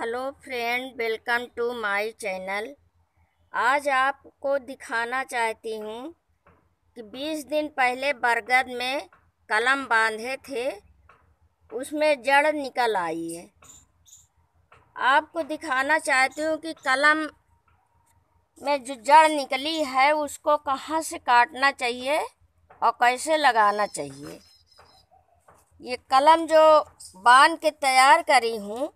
hello friend welcome to my channel आज आपको दिखाना चाहती हूँ कि 20 दिन पहले बरगद में कलम बांधे थे उसमें जड़ निकल आई है आपको दिखाना चाहती हूँ कि कलम में जो जड़ निकली है उसको कहाँ से काटना चाहिए और कैसे लगाना चाहिए ये कलम जो बांध के तैयार करी हूँ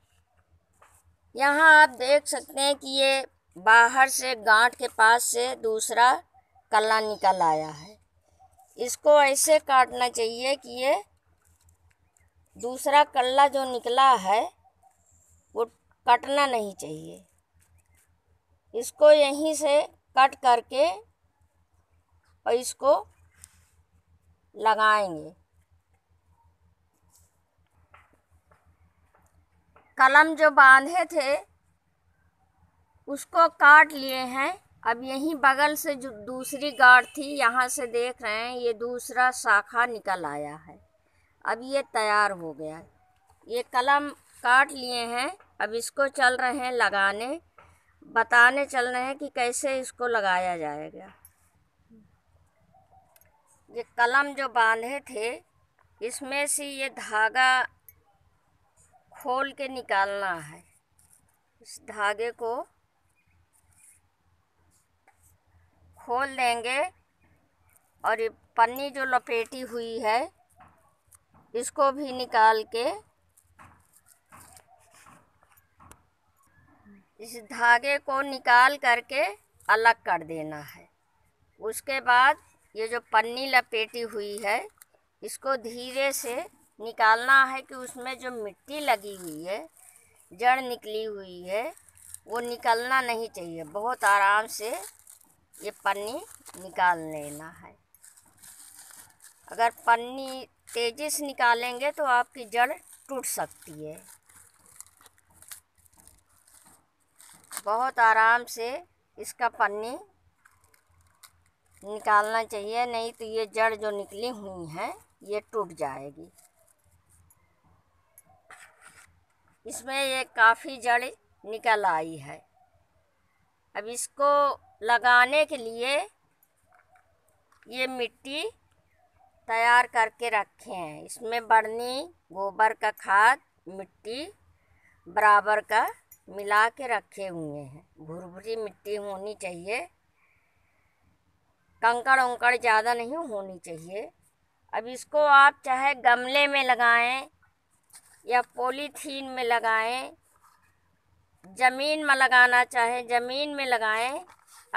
यहाँ आप देख सकते हैं कि ये बाहर से गांठ के पास से दूसरा कला निकल आया है इसको ऐसे काटना चाहिए कि ये दूसरा कल्ला जो निकला है वो कटना नहीं चाहिए इसको यहीं से कट करके और इसको लगाएंगे कलम जो बांधे थे उसको काट लिए हैं अब यहीं बगल से जो दूसरी गाड़ थी यहाँ से देख रहे हैं ये दूसरा शाखा निकल आया है अब ये तैयार हो गया है ये कलम काट लिए हैं अब इसको चल रहे हैं लगाने बताने चल रहे हैं कि कैसे इसको लगाया जाएगा ये कलम जो बांधे थे इसमें से ये धागा खोल के निकालना है इस धागे को खोल देंगे और ये पन्नी जो लपेटी हुई है इसको भी निकाल के इस धागे को निकाल करके अलग कर देना है उसके बाद ये जो पन्नी लपेटी हुई है इसको धीरे से निकालना है कि उसमें जो मिट्टी लगी हुई है जड़ निकली हुई है वो निकलना नहीं चाहिए बहुत आराम से ये पन्नी निकाल लेना है अगर पन्नी तेज़ी से निकालेंगे तो आपकी जड़ टूट सकती है बहुत आराम से इसका पन्नी निकालना चाहिए नहीं तो ये जड़ जो निकली हुई हैं ये टूट जाएगी इसमें ये काफ़ी जड़ निकल आई है अब इसको लगाने के लिए ये मिट्टी तैयार करके रखे हैं इसमें बढ़नी गोबर का खाद मिट्टी बराबर का मिला के रखे हुए हैं भुरभुरी मिट्टी होनी चाहिए कंकड़ उंकड़ ज़्यादा नहीं होनी चाहिए अब इसको आप चाहे गमले में लगाएं या पॉलीथीन में लगाएं ज़मीन में लगाना चाहे ज़मीन में लगाएं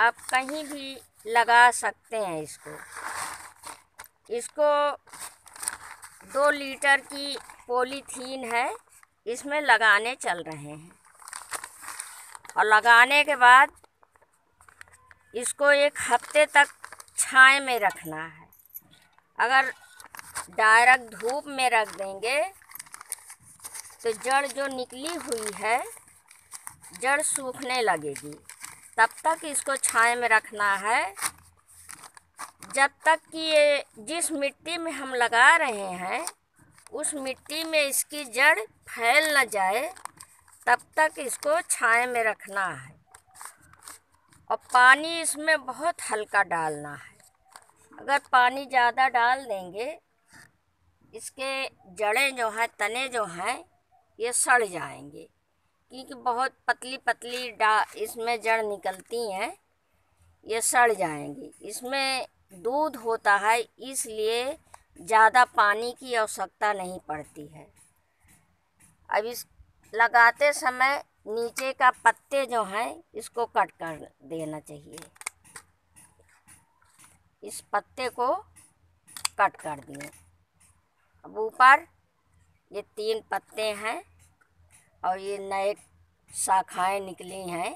आप कहीं भी लगा सकते हैं इसको इसको दो लीटर की पॉलीथीन है इसमें लगाने चल रहे हैं और लगाने के बाद इसको एक हफ्ते तक छाए में रखना है अगर डायरेक्ट धूप में रख देंगे तो जड़ जो निकली हुई है जड़ सूखने लगेगी तब तक इसको छाए में रखना है जब तक कि ये जिस मिट्टी में हम लगा रहे हैं उस मिट्टी में इसकी जड़ फैल न जाए तब तक इसको छाए में रखना है और पानी इसमें बहुत हल्का डालना है अगर पानी ज़्यादा डाल देंगे इसके जड़ें जो हैं तने जो हैं ये सड़ जाएंगे क्योंकि बहुत पतली पतली डा इसमें जड़ निकलती हैं ये सड़ जाएंगी इसमें दूध होता है इसलिए ज़्यादा पानी की आवश्यकता नहीं पड़ती है अब इस लगाते समय नीचे का पत्ते जो हैं इसको कट कर देना चाहिए इस पत्ते को कट कर दिए अब ऊपर ये तीन पत्ते हैं और ये नए शाखाएं निकली हैं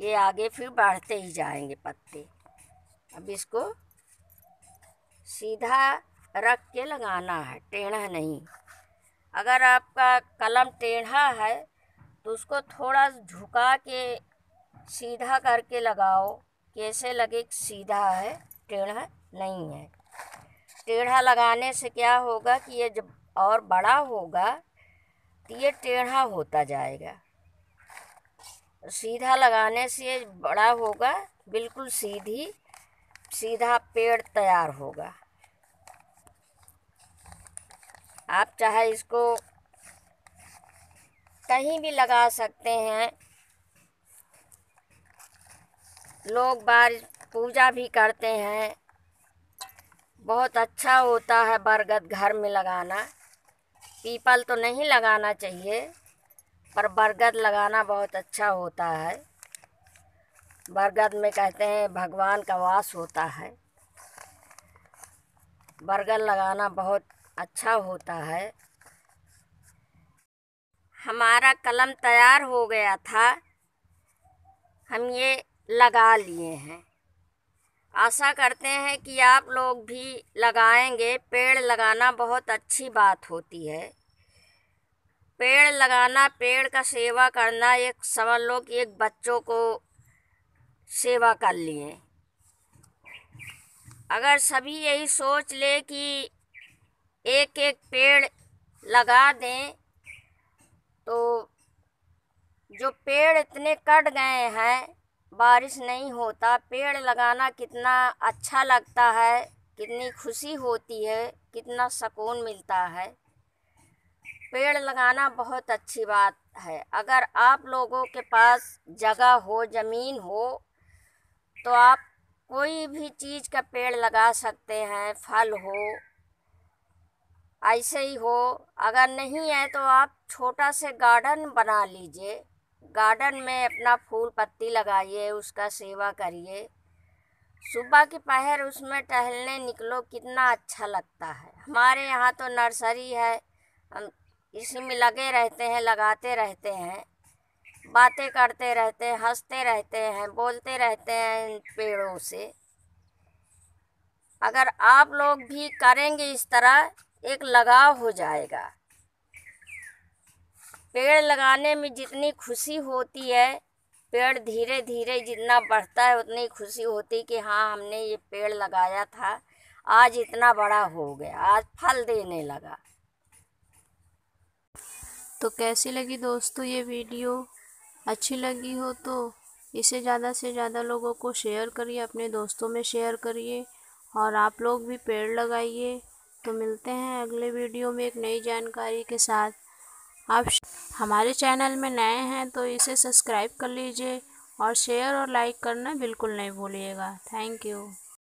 ये आगे फिर बढ़ते ही जाएंगे पत्ते अब इसको सीधा रख के लगाना है टेढ़ा नहीं अगर आपका कलम टेढ़ा है तो उसको थोड़ा झुका के सीधा करके लगाओ कैसे लगे सीधा है टेढ़ा नहीं है टेढ़ा लगाने से क्या होगा कि ये जब और बड़ा होगा तो ये टेढ़ा होता जाएगा सीधा लगाने से बड़ा होगा बिल्कुल सीधी सीधा पेड़ तैयार होगा आप चाहे इसको कहीं भी लगा सकते हैं लोग बार पूजा भी करते हैं बहुत अच्छा होता है बरगद घर में लगाना पीपल तो नहीं लगाना चाहिए पर बरगद लगाना बहुत अच्छा होता है बरगद में कहते हैं भगवान का वास होता है बरगद लगाना बहुत अच्छा होता है हमारा कलम तैयार हो गया था हम ये लगा लिए हैं आशा करते हैं कि आप लोग भी लगाएंगे पेड़ लगाना बहुत अच्छी बात होती है पेड़ लगाना पेड़ का सेवा करना एक समझ लो कि एक बच्चों को सेवा कर लिए अगर सभी यही सोच ले कि एक एक पेड़ लगा दें तो जो पेड़ इतने कट गए हैं बारिश नहीं होता पेड़ लगाना कितना अच्छा लगता है कितनी खुशी होती है कितना सुकून मिलता है पेड़ लगाना बहुत अच्छी बात है अगर आप लोगों के पास जगह हो ज़मीन हो तो आप कोई भी चीज़ का पेड़ लगा सकते हैं फल हो ऐसे ही हो अगर नहीं है तो आप छोटा से गार्डन बना लीजिए गार्डन में अपना फूल पत्ती लगाइए उसका सेवा करिए सुबह की पहर उसमें टहलने निकलो कितना अच्छा लगता है हमारे यहाँ तो नर्सरी है हम इसी में लगे रहते हैं लगाते रहते हैं बातें करते रहते हैं हंसते रहते हैं बोलते रहते हैं इन पेड़ों से अगर आप लोग भी करेंगे इस तरह एक लगाव हो जाएगा पेड़ लगाने में जितनी खुशी होती है पेड़ धीरे धीरे जितना बढ़ता है उतनी खुशी होती कि हाँ हमने ये पेड़ लगाया था आज इतना बड़ा हो गया आज फल देने लगा तो कैसी लगी दोस्तों ये वीडियो अच्छी लगी हो तो इसे ज़्यादा से ज़्यादा लोगों को शेयर करिए अपने दोस्तों में शेयर करिए और आप लोग भी पेड़ लगाइए तो मिलते हैं अगले वीडियो में एक नई जानकारी के साथ आप हमारे चैनल में नए हैं तो इसे सब्सक्राइब कर लीजिए और शेयर और लाइक करना बिल्कुल नहीं भूलिएगा थैंक यू